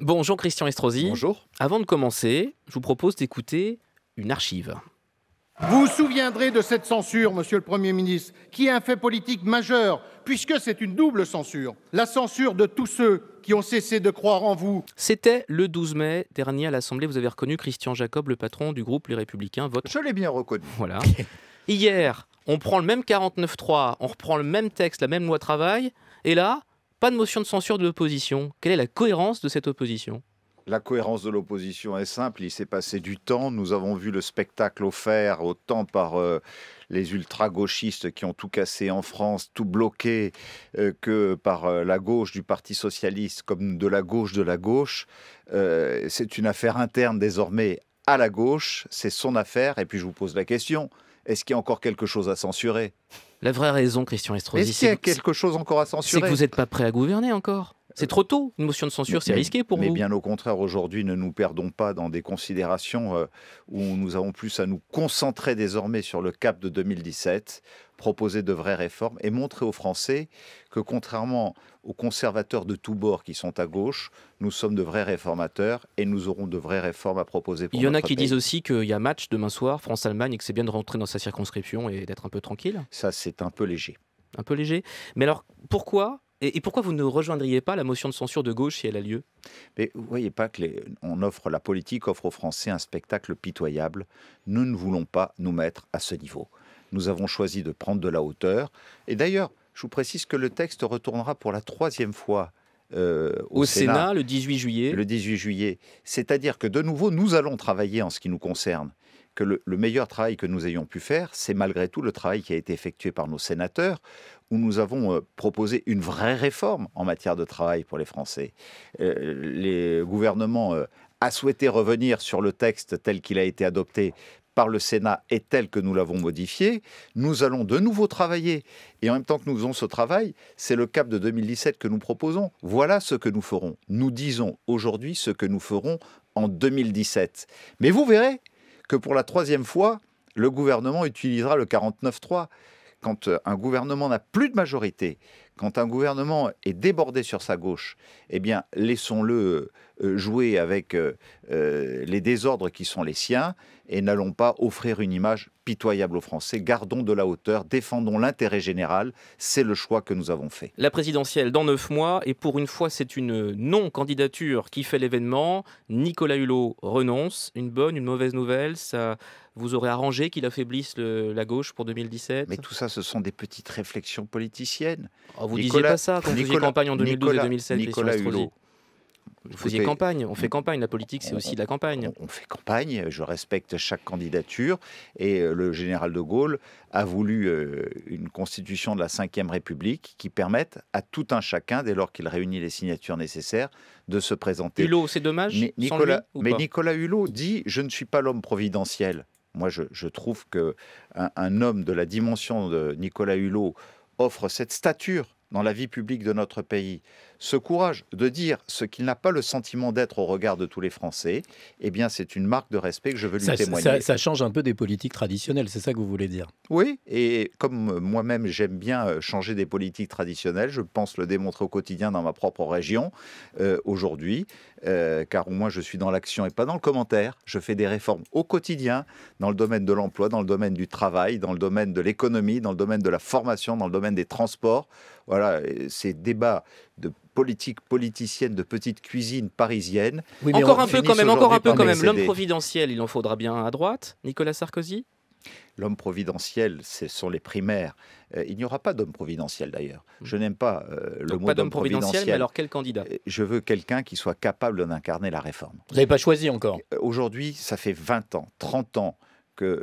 Bonjour Christian Estrosi. Bonjour. Avant de commencer, je vous propose d'écouter une archive. Vous vous souviendrez de cette censure, Monsieur le Premier ministre, qui est un fait politique majeur, puisque c'est une double censure. La censure de tous ceux qui ont cessé de croire en vous. C'était le 12 mai dernier à l'Assemblée. Vous avez reconnu Christian Jacob, le patron du groupe Les Républicains. vote. Je l'ai bien reconnu. Voilà. Hier, on prend le même 49.3, on reprend le même texte, la même loi travail, et là, pas de motion de censure de l'opposition. Quelle est la cohérence de cette opposition la cohérence de l'opposition est simple, il s'est passé du temps, nous avons vu le spectacle offert autant par euh, les ultra-gauchistes qui ont tout cassé en France, tout bloqué, euh, que par euh, la gauche du Parti socialiste comme de la gauche de la gauche. C'est une affaire interne désormais à la gauche, c'est son affaire, et puis je vous pose la question, est-ce qu'il y a encore quelque chose à censurer La vraie raison, Christian Estrosi, Est-ce qu'il y a quelque chose encore à censurer C'est que vous n'êtes pas prêt à gouverner encore. C'est trop tôt, une motion de censure, c'est risqué pour nous. Mais bien au contraire, aujourd'hui, ne nous perdons pas dans des considérations euh, où nous avons plus à nous concentrer désormais sur le cap de 2017, proposer de vraies réformes et montrer aux Français que contrairement aux conservateurs de tous bords qui sont à gauche, nous sommes de vrais réformateurs et nous aurons de vraies réformes à proposer. Pour il y en a qui disent aussi qu'il y a match demain soir, France-Allemagne, et que c'est bien de rentrer dans sa circonscription et d'être un peu tranquille. Ça, c'est un peu léger. Un peu léger. Mais alors, pourquoi et, pourquoi vous ne rejoindriez pas la motion de censure de gauche si elle a lieu Mais vous voyez pas que on offre la politique offre aux Français un spectacle pitoyable. Nous ne voulons pas nous mettre à ce niveau. Nous avons choisi de prendre de la hauteur. Et d'ailleurs, je vous précise que le texte retournera pour la troisième fois euh, au, Sénat, Sénat, le 18 juillet. Le 18 juillet. C'est-à-dire que de nouveau, nous allons travailler en ce qui nous concerne que le, meilleur travail que nous ayons pu faire, c'est malgré tout le travail qui a été effectué par nos sénateurs, où nous avons euh, proposé une vraie réforme en matière de travail pour les Français. Euh, les gouvernements euh, a souhaité revenir sur le texte tel qu'il a été adopté par le Sénat et tel que nous l'avons modifié, nous allons de nouveau travailler. Et en même temps que nous faisons ce travail, c'est le cap de 2017 que nous proposons. Voilà ce que nous ferons. Nous disons aujourd'hui ce que nous ferons en 2017. Mais vous verrez, que pour la troisième fois, le gouvernement utilisera le 49-3. Quand euh, un gouvernement n'a plus de majorité, quand un gouvernement est débordé sur sa gauche, eh bien, laissons-le euh, jouer avec euh, euh, les désordres qui sont les siens et n'allons pas offrir une image pitoyable aux Français. Gardons de la hauteur, défendons l'intérêt général. C'est le choix que nous avons fait. La présidentielle dans neuf mois, et pour une fois, c'est une non-candidature qui fait l'événement. Nicolas Hulot renonce. Une bonne, une mauvaise nouvelle Ça vous aurez arrangé qu'il affaiblisse la gauche pour 2017 Mais tout ça, ce sont des petites réflexions politiciennes. Ah vous ne disiez pas ça quand vous faisiez campagne en 2012 et 2007, Nicolas Hulot. Vous faisiez campagne, on fait campagne, la politique c'est aussi de la campagne. On, fait campagne, je respecte chaque candidature et euh, le général de Gaulle a voulu euh, une constitution de la Ve République qui permette à tout un chacun, dès lors qu'il réunit les signatures nécessaires, de se présenter. Hulot, c'est dommage mais Nicolas, Hulot dit « je ne suis pas l'homme providentiel ». Moi je, trouve que homme de la dimension de Nicolas Hulot offre cette stature dans la vie publique de notre pays ce courage de dire ce qu'il n'a pas le sentiment d'être au regard de tous les Français, eh bien, c'est une marque de respect que je veux lui témoigner. Ça, change un peu des politiques traditionnelles, c'est ça que vous voulez dire Oui, et comme moi-même, j'aime bien euh, changer des politiques traditionnelles, je pense le démontrer au quotidien dans ma propre région euh, aujourd'hui, euh, car au moins je suis dans l'action et pas dans le commentaire. Je fais des réformes au quotidien dans le domaine de l'emploi, dans le domaine du travail, dans le domaine de l'économie, dans le domaine de la formation, dans le domaine des transports. Voilà, ces débats de politique politicienne de petite cuisine parisienne. encore un peu quand même, encore un peu quand même. L'homme providentiel, il en faudra bien à droite. Nicolas Sarkozy L'homme providentiel, ce sont les primaires. Euh, il n'y aura pas d'homme providentiel d'ailleurs. Je hmm. n'aime pas euh, le mot d'homme providentiel, Mais alors quel candidat euh, Je veux quelqu'un qui soit capable d'incarner la réforme. Vous n'avez pas choisi encore Aujourd'hui, ça fait 20 ans, 30 ans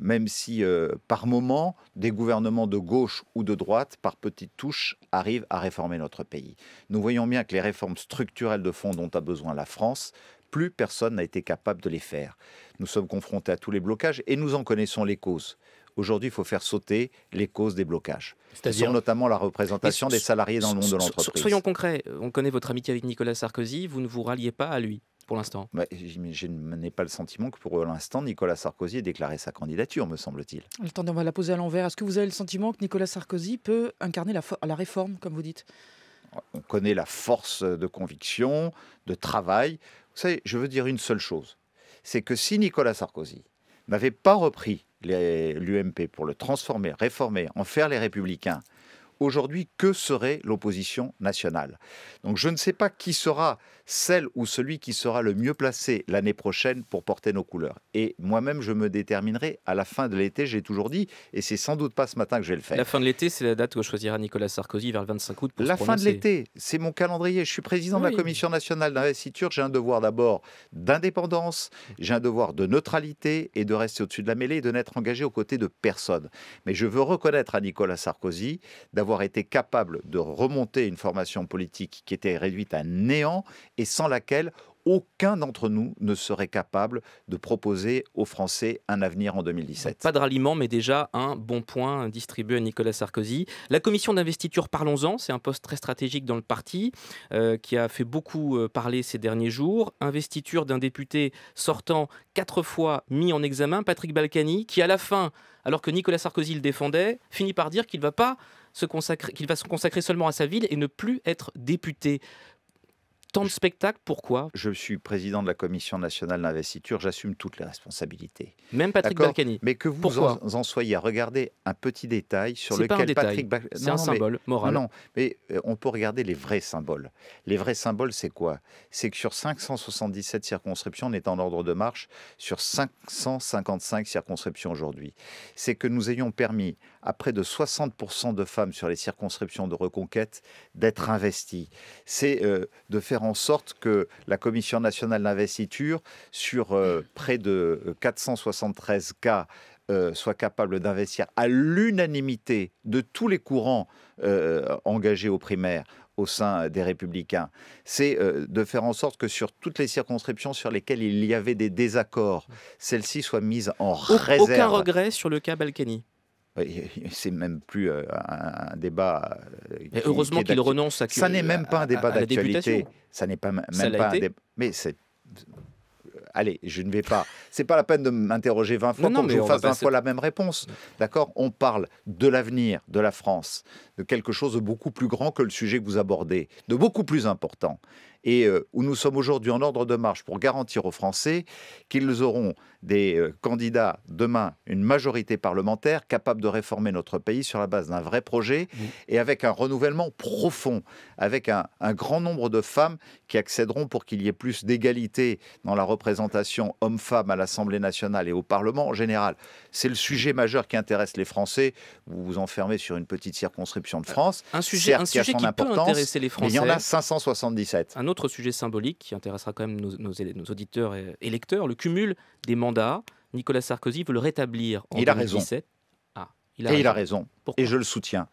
même si euh, par moment des gouvernements de gauche ou de droite, par petites touches, arrivent à réformer notre pays, nous voyons bien que les réformes structurelles de fond dont a besoin la France, plus personne n'a été capable de les faire. Nous sommes confrontés à tous les blocages et nous en connaissons les causes. Aujourd'hui, il faut faire sauter les causes des blocages. C'est-à-dire notamment la représentation des salariés dans le monde de l'entreprise. Soyons concrets, on connaît votre amitié avec Nicolas Sarkozy, vous ne vous ralliez pas à lui pour l'instant. Bah, mais je n'ai pas le sentiment que pour l'instant, Nicolas Sarkozy ait déclaré sa candidature, me semble-t-il. Attendez, on va la poser à l'envers. Est-ce que vous avez le sentiment que Nicolas Sarkozy peut incarner la, la réforme, comme vous dites On connaît la force de conviction, de travail. Vous savez, je veux dire une seule chose. C'est que si Nicolas Sarkozy n'avait pas repris l'UMP pour le transformer, réformer, en faire les républicains, aujourd'hui, que serait l'opposition nationale Donc je ne sais pas qui sera celle ou celui qui sera le mieux placé l'année prochaine pour porter nos couleurs. Et moi-même, je me déterminerai à la fin de l'été, j'ai toujours dit, et c'est sans doute pas ce matin que je vais le faire. La fin de l'été, c'est la date où choisira Nicolas Sarkozy vers le 25 août. Pour la fin de l'été, c'est mon calendrier. Je suis président de la Commission nationale d'investiture. J'ai un devoir d'abord d'indépendance, j'ai un devoir de neutralité et de rester au-dessus de la mêlée et de n'être engagé aux côtés de personne. Mais je veux reconnaître à Nicolas Sarkozy d'avoir été capable de remonter une formation politique qui était réduite à néant et sans laquelle aucun d'entre nous ne serait capable de proposer aux Français un avenir en 2017. Pas de ralliement, mais déjà un bon point euh, distribué à Nicolas Sarkozy. La commission d'investiture, parlons-en, c'est un poste très stratégique dans le parti euh, qui a fait beaucoup euh, parler ces derniers jours. Investiture d'un député sortant quatre fois mis en examen, Patrick Balkany, qui à la fin, alors que Nicolas Sarkozy le défendait, finit par dire qu'il va pas qu'il va se consacrer seulement à sa ville et ne plus être député. Tant de spectacles, pourquoi Je suis président de la Commission nationale d'investiture, j'assume toutes les responsabilités. Même Patrick Balkany. Mais que vous en, soyez à regarder un petit détail sur lequel pas un Patrick Balkany. C'est un symbole moral. Non, mais euh, on peut regarder les vrais symboles. Les vrais symboles, c'est quoi C'est que sur 577 circonscriptions, on est en ordre de marche sur 555 circonscriptions aujourd'hui. C'est que nous ayons permis à près de 60% de femmes sur les circonscriptions de reconquête d'être investies. C'est euh, de faire en sorte que la Commission nationale d'investiture, sur euh, près de 473 euh, cas, euh, soit capable d'investir à l'unanimité de tous les courants engagés au primaires au sein des républicains, c'est de faire en sorte que sur toutes les circonscriptions sur lesquelles il y avait des désaccords, celles-ci soient mises en réserve. Aucun regret sur le cas Balkany c'est même plus euh, un, débat. Euh, heureusement qu'il renonce à. Ça n'est même pas un débat d'actualité. Ça n'est pas même pas. Un débat. Mais c'est. Allez, je ne vais pas. C'est pas la peine de m'interroger 20 fois non, pour non, fasse 20 fois la même réponse. D'accord On parle de l'avenir de la France, de quelque chose de beaucoup plus grand que le sujet que vous abordez, de beaucoup plus important et euh, où nous sommes aujourd'hui en ordre de marche pour garantir aux Français qu'ils auront des euh, candidats demain, une majorité parlementaire capable de réformer notre pays sur la base d'un vrai projet mmh. et avec un renouvellement profond, avec un, grand nombre de femmes qui accéderont pour qu'il y ait plus d'égalité dans la représentation hommes femme à l'Assemblée nationale et au Parlement en général. C'est le sujet majeur qui intéresse les Français. Vous vous enfermez sur une petite circonscription de euh, France. Un sujet, qui, a son peut intéresser les Français. il y en a 577. Un autre sujet symbolique qui intéressera quand même nos, auditeurs et, lecteurs, le cumul des mandats. Nicolas Sarkozy veut le rétablir en il 2017. A ah, il a et raison. il a raison. et je le soutiens.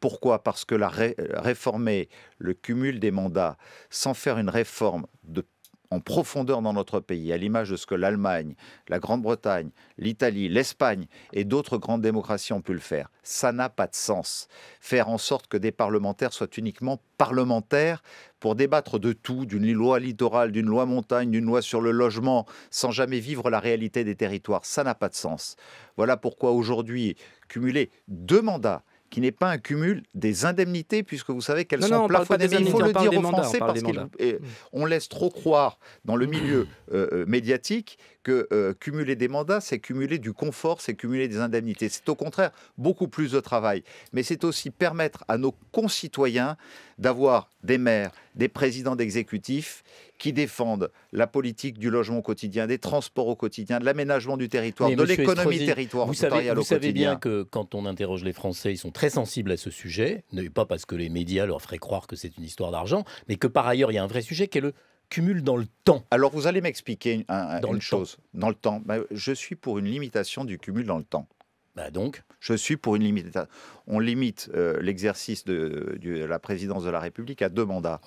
Pourquoi Parce que la euh, réformer le cumul des mandats sans faire une réforme de en profondeur dans notre pays, à l'image de ce que l'Allemagne, la Grande-Bretagne, l'Italie, l'Espagne et d'autres grandes démocraties ont pu le faire. Ça n'a pas de sens. Faire en sorte que des parlementaires soient uniquement parlementaires pour débattre de tout, d'une loi littorale, d'une loi montagne, d'une loi sur le logement, sans jamais vivre la réalité des territoires, ça n'a pas de sens. Voilà pourquoi aujourd'hui, cumuler deux mandats qui n'est pas un cumul des indemnités, puisque vous savez qu'elles sont plafonnées. il faut le dire aux Français on parce qu'on laisse trop croire dans le milieu euh, euh, médiatique que euh, cumuler des mandats, c'est cumuler du confort, c'est cumuler des indemnités. C'est au contraire beaucoup plus de travail. Mais c'est aussi permettre à nos concitoyens d'avoir des maires, des présidents d'exécutifs qui défendent la politique du logement au quotidien, des transports au quotidien, de l'aménagement du territoire, de l'économie territoriale. Vous savez, vous savez bien que quand on interroge les Français, ils sont très sensibles à ce sujet, pas parce que les médias leur feraient croire que c'est une histoire d'argent, mais que par ailleurs, il y a un vrai sujet qui est le cumul dans le temps. Alors vous allez m'expliquer une chose. Dans le temps, bah, je suis pour une limitation du cumul dans le temps. Bah, donc Je suis pour une limite. On limite euh, l'exercice de, la présidence de la République à deux mandats.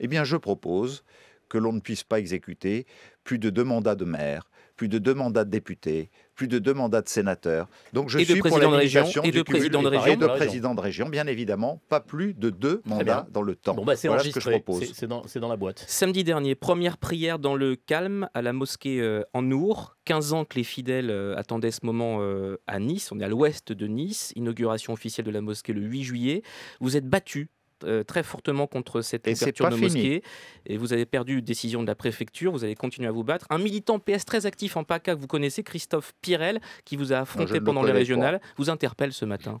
Eh bien, je propose que l'on ne puisse pas exécuter plus de deux mandats de maire, plus de deux mandats de députés, plus de deux mandats de sénateurs. Donc je et suis pour de président de région. Et président de région, bien évidemment, pas plus de deux mandats dans le temps. Bah, c'est voilà ce que je propose. C'est dans, la boîte. Samedi dernier, première prière dans le calme à la mosquée euh, en Our. 15 ans que les fidèles euh, attendaient ce moment euh, à Nice. On est à l'ouest de Nice. Inauguration officielle de la mosquée le 8 juillet. Vous êtes battu euh, très fortement contre cette et ouverture de mosquée. Et vous avez perdu une décision de la préfecture, vous allez continuer à vous battre. Un militant PS très actif en PACA que vous connaissez, Christophe Pirel, qui vous a ah, affronté pendant le les régionales, vous interpelle ce matin.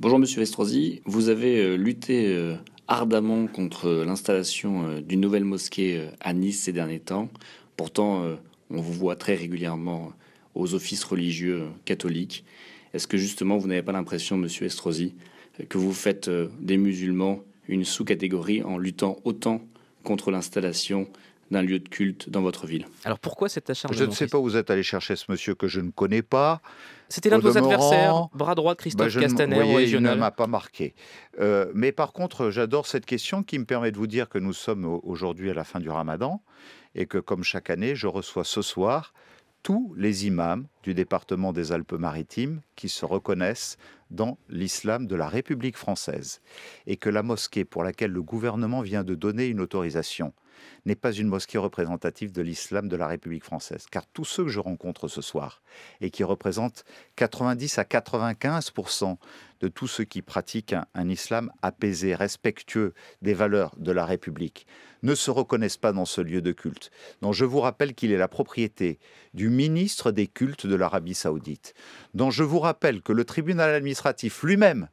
Bonjour Monsieur Estrosi, vous avez euh, lutté euh, ardemment contre l'installation d'une nouvelle mosquée à Nice ces derniers temps. Pourtant, on vous voit très régulièrement aux offices religieux catholiques. Est-ce que justement vous n'avez pas l'impression, Monsieur Estrosi, que vous faites des musulmans une sous-catégorie en luttant autant contre l'installation d'un lieu de culte dans votre ville. Alors pourquoi cette acharnement Je ne sais pas où vous êtes allé chercher ce monsieur que je ne connais pas. C'était l'un de vos adversaires, bras droit de Christophe bah, Castaner, voyez, régional. Il ne m'a pas marqué. Euh, mais par contre, j'adore cette question qui me permet de vous dire que nous sommes aujourd'hui à la fin du ramadan et que comme chaque année, je reçois ce soir tous les imams du département des Alpes-Maritimes qui se reconnaissent dans l'islam de la République française et que la mosquée pour laquelle le gouvernement vient de donner une autorisation n'est pas une mosquée représentative de l'islam de la République française. Car tous ceux que je rencontre ce soir, et qui représentent 90 à 95 de tous ceux qui pratiquent un, islam apaisé, respectueux des valeurs de la République, ne se reconnaissent pas dans ce lieu de culte, dont je vous rappelle qu'il est la propriété du ministre des cultes de l'Arabie saoudite, dont je vous rappelle que le tribunal administratif lui-même,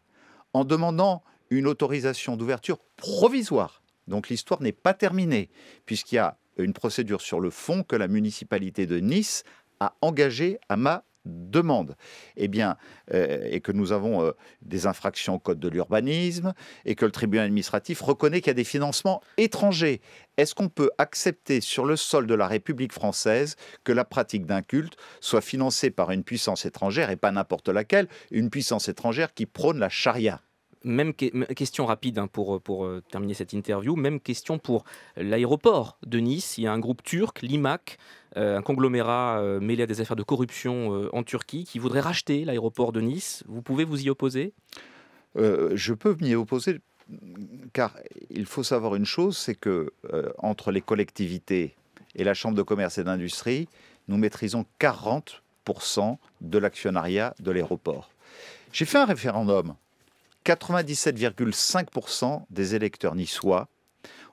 en demandant une autorisation d'ouverture provisoire donc l'histoire n'est pas terminée, puisqu'il y a une procédure sur le fond que la municipalité de Nice a engagée à ma demande, Et eh bien, euh, et que nous avons euh, des infractions au code de l'urbanisme, et que le tribunal administratif reconnaît qu'il y a des financements étrangers. Est-ce qu'on peut accepter sur le sol de la République française que la pratique d'un culte soit financée par une puissance étrangère, et pas n'importe laquelle, une puissance étrangère qui prône la charia même question rapide hein, pour, euh, terminer cette interview. Même question pour l'aéroport de Nice. Il y a un groupe turc, l'IMAC, euh, un conglomérat euh, mêlé à des affaires de corruption en Turquie, qui voudrait racheter l'aéroport de Nice. Vous pouvez vous y opposer Je peux m'y opposer, car il faut savoir une chose, c'est que entre les collectivités et la Chambre de commerce et d'industrie, nous maîtrisons 40% de l'actionnariat de l'aéroport. J'ai fait un référendum 97,5% des électeurs niçois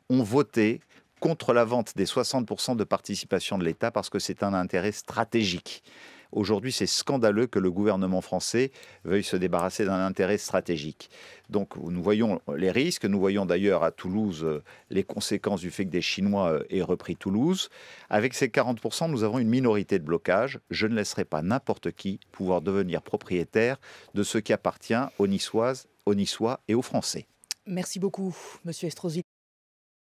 ont voté contre la vente des 60% de participation de l'État parce que c'est un intérêt stratégique. Aujourd'hui, c'est scandaleux que le gouvernement français veuille se débarrasser d'un intérêt stratégique. Donc, nous voyons les risques. Nous voyons d'ailleurs à Toulouse euh, les conséquences du fait que des Chinois euh, aient repris Toulouse. Avec ces 40%, nous avons une minorité de blocage. Je ne laisserai pas n'importe qui pouvoir devenir propriétaire de ce qui appartient aux Niçoises aux Niçois et aux Français. Merci beaucoup, Monsieur Estrosi.